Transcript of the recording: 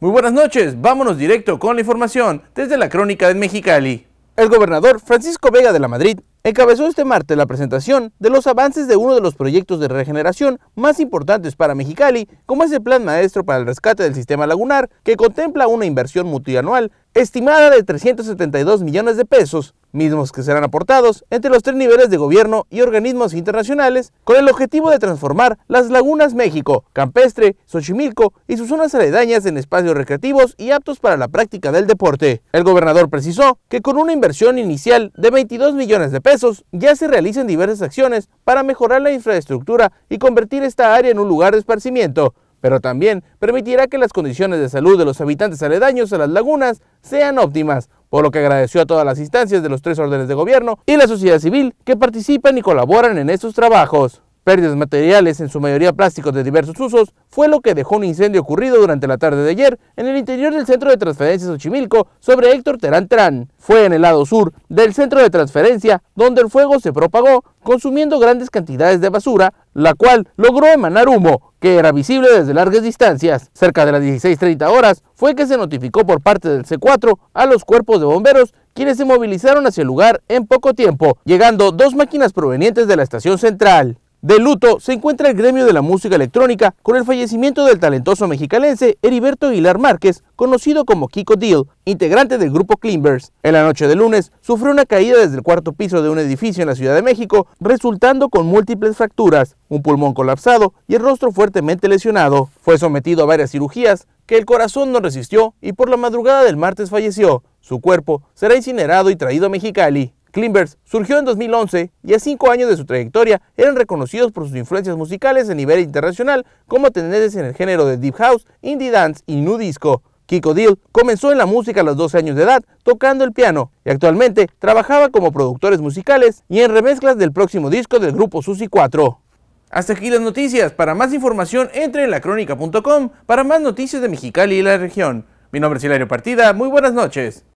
Muy buenas noches, vámonos directo con la información desde la Crónica de Mexicali. El gobernador Francisco Vega de la Madrid encabezó este martes la presentación de los avances de uno de los proyectos de regeneración más importantes para Mexicali, como es el Plan Maestro para el Rescate del Sistema Lagunar, que contempla una inversión multianual estimada de 372 millones de pesos mismos que serán aportados entre los tres niveles de gobierno y organismos internacionales con el objetivo de transformar las lagunas México, Campestre, Xochimilco y sus zonas aledañas en espacios recreativos y aptos para la práctica del deporte. El gobernador precisó que con una inversión inicial de 22 millones de pesos ya se realicen diversas acciones para mejorar la infraestructura y convertir esta área en un lugar de esparcimiento, pero también permitirá que las condiciones de salud de los habitantes aledaños a las lagunas sean óptimas por lo que agradeció a todas las instancias de los tres órdenes de gobierno y la sociedad civil que participan y colaboran en estos trabajos pérdidas materiales, en su mayoría plásticos de diversos usos, fue lo que dejó un incendio ocurrido durante la tarde de ayer en el interior del centro de transferencias Ochimilco sobre Héctor Terán Fue en el lado sur del centro de transferencia donde el fuego se propagó, consumiendo grandes cantidades de basura, la cual logró emanar humo, que era visible desde largas distancias. Cerca de las 16.30 horas fue que se notificó por parte del C4 a los cuerpos de bomberos quienes se movilizaron hacia el lugar en poco tiempo, llegando dos máquinas provenientes de la estación central. De luto se encuentra el gremio de la música electrónica con el fallecimiento del talentoso mexicalense Heriberto Aguilar Márquez, conocido como Kiko Dill, integrante del grupo Climbers. En la noche de lunes sufrió una caída desde el cuarto piso de un edificio en la Ciudad de México, resultando con múltiples fracturas, un pulmón colapsado y el rostro fuertemente lesionado. Fue sometido a varias cirugías que el corazón no resistió y por la madrugada del martes falleció. Su cuerpo será incinerado y traído a Mexicali. Klimbers surgió en 2011 y a cinco años de su trayectoria eran reconocidos por sus influencias musicales a nivel internacional como tendencias en el género de deep house, indie dance y New disco. Kiko Deal comenzó en la música a los 12 años de edad tocando el piano y actualmente trabajaba como productores musicales y en remezclas del próximo disco del grupo Susi 4. Hasta aquí las noticias. Para más información entre en lacrónica.com para más noticias de Mexicali y la región. Mi nombre es Hilario Partida. Muy buenas noches.